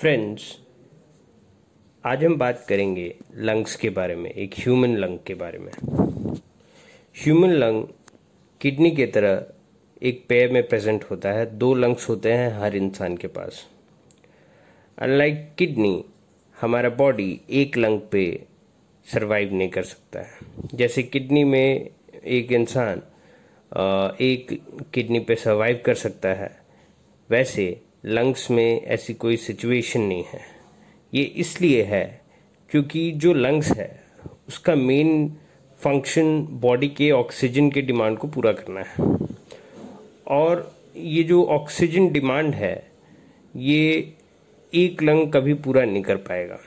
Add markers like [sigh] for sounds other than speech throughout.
friends आज हम बात करेंगे लंग्स के बारे में एक ह्यूमन लंग के बारे में ह्यूमन लंग किडनी के तरह एक पेय में प्रेजेंट होता है दो लंग्स होते हैं हर इंसान के पास अनलाइक किडनी हमारा बॉडी एक लंग पे सरवाइव नहीं कर सकता है जैसे किडनी में एक इंसान एक किडनी पे सरवाइव कर सकता है वैसे लंग्स में ऐसी कोई सिचुएशन नहीं है ये इसलिए है क्योंकि जो लंग्स है उसका मेन फंक्शन बॉडी के ऑक्सीजन के डिमांड को पूरा करना है और ये जो ऑक्सीजन डिमांड है ये एक लंग कभी पूरा नहीं कर पाएगा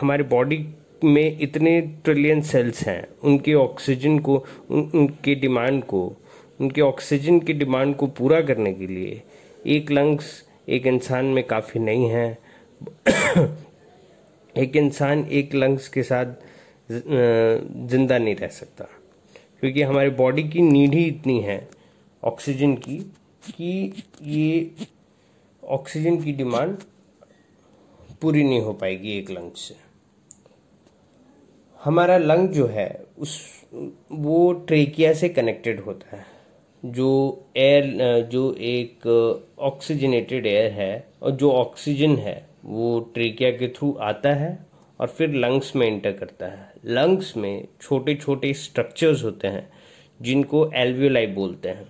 हमारे बॉडी में इतने ट्रिलियन सेल्स हैं उनके ऑक्सीजन को उन, उनके डिमांड को उनके ऑक्सीजन की डिमांड को पूरा करने के लिए एक लंग्स एक इंसान में काफ़ी नहीं है [coughs] एक इंसान एक लंग्स के साथ ज़िंदा नहीं रह सकता क्योंकि हमारे बॉडी की नीड ही इतनी है ऑक्सीजन की कि ये ऑक्सीजन की डिमांड पूरी नहीं हो पाएगी एक लंग से हमारा लंग जो है उस वो ट्रेकिया से कनेक्टेड होता है जो एयर जो एक ऑक्सीजनेटेड uh, एयर है और जो ऑक्सीजन है वो ट्रेकिया के थ्रू आता है और फिर लंग्स में एंटर करता है लंग्स में छोटे छोटे स्ट्रक्चर्स होते हैं जिनको एल्वियोलाई बोलते हैं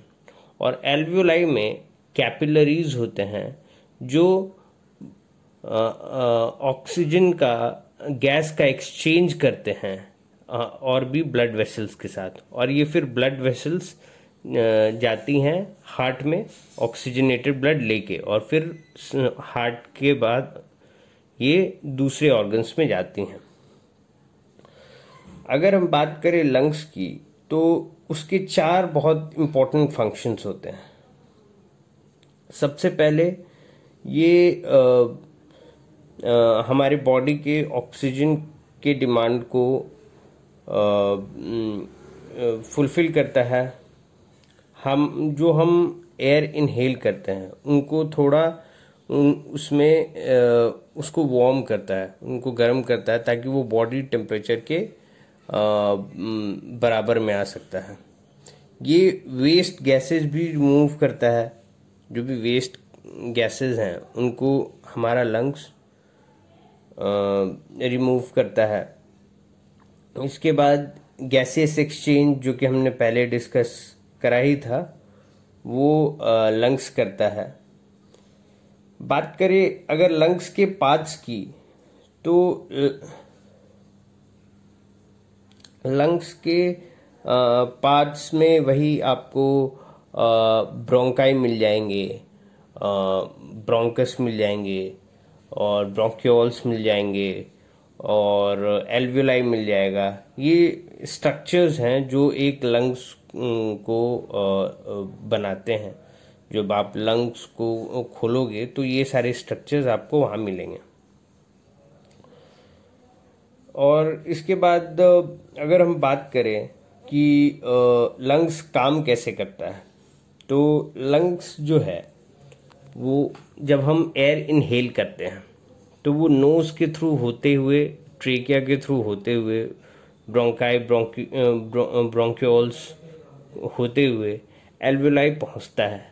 और एल्वियोलाई में कैपिलरीज होते हैं जो ऑक्सीजन uh, uh, का गैस का एक्सचेंज करते हैं और भी ब्लड वेसल्स के साथ और ये फिर ब्लड वेसल्स जाती हैं हार्ट में ऑक्सीजनेटेड ब्लड लेके और फिर हार्ट के बाद ये दूसरे ऑर्गन्स में जाती हैं अगर हम बात करें लंग्स की तो उसके चार बहुत इम्पोर्टेंट फंक्शंस होते हैं सबसे पहले ये आ, आ, हमारे बॉडी के ऑक्सीजन के डिमांड को फुलफिल करता है हम जो हम एयर इनहेल करते हैं उनको थोड़ा उसमें उसको वार्म करता है उनको गर्म करता है ताकि वो बॉडी टेम्परेचर के बराबर में आ सकता है ये वेस्ट गैसेस भी रिमूव करता है जो भी वेस्ट गैसेस हैं उनको हमारा लंग्स रिमूव करता है इसके बाद गैसेस एक्सचेंज जो कि हमने पहले डिस्कस कराही था वो लंग्स करता है बात करें अगर लंग्स के पार्ट्स की तो लंग्स के पार्ट्स में वही आपको ब्रोंकाई मिल जाएंगे ब्रोंकस मिल जाएंगे और ब्रोंक्योल्स मिल जाएंगे और एल्वियोलाई मिल जाएगा ये स्ट्रक्चर्स हैं जो एक लंग्स को बनाते हैं जब आप लंग्स को खोलोगे तो ये सारे स्ट्रक्चर्स आपको वहाँ मिलेंगे और इसके बाद अगर हम बात करें कि लंग्स काम कैसे करता है तो लंग्स जो है वो जब हम एयर इनहेल करते हैं तो वो नोज के थ्रू होते हुए ट्रेकिया के थ्रू होते हुए ब्रोंकाई ब्रोंक्योल्स होते हुए एल्वोलाई पहुंचता है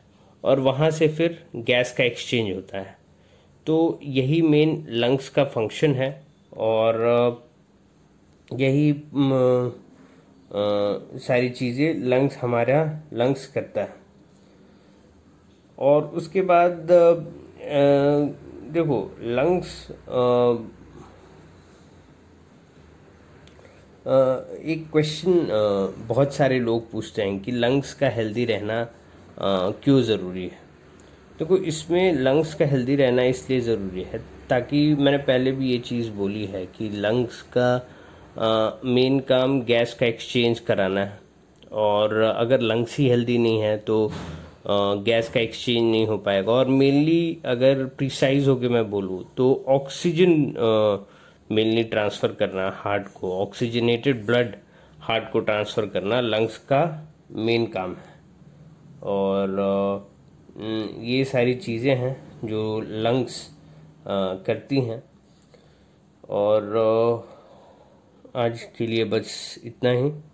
और वहाँ से फिर गैस का एक्सचेंज होता है तो यही मेन लंग्स का फंक्शन है और यही सारी चीज़ें लंग्स हमारा लंग्स करता है और उसके बाद देखो लंग्स एक क्वेश्चन बहुत सारे लोग पूछते हैं कि लंग्स का हेल्दी रहना क्यों ज़रूरी है देखो इसमें लंग्स का हेल्दी रहना इसलिए ज़रूरी है ताकि मैंने पहले भी ये चीज़ बोली है कि लंग्स का मेन काम गैस का एक्सचेंज कराना है और अगर लंग्स ही हेल्दी नहीं है तो गैस का एक्सचेंज नहीं हो पाएगा और मेनली अगर प्रिसाइज होकर मैं बोलूँ तो ऑक्सीजन मेनली ट्रांसफ़र करना हार्ट को ऑक्सीजनेटेड ब्लड हार्ट को ट्रांसफ़र करना लंग्स का मेन काम है और ये सारी चीज़ें हैं जो लंग्स करती हैं और आज के लिए बस इतना ही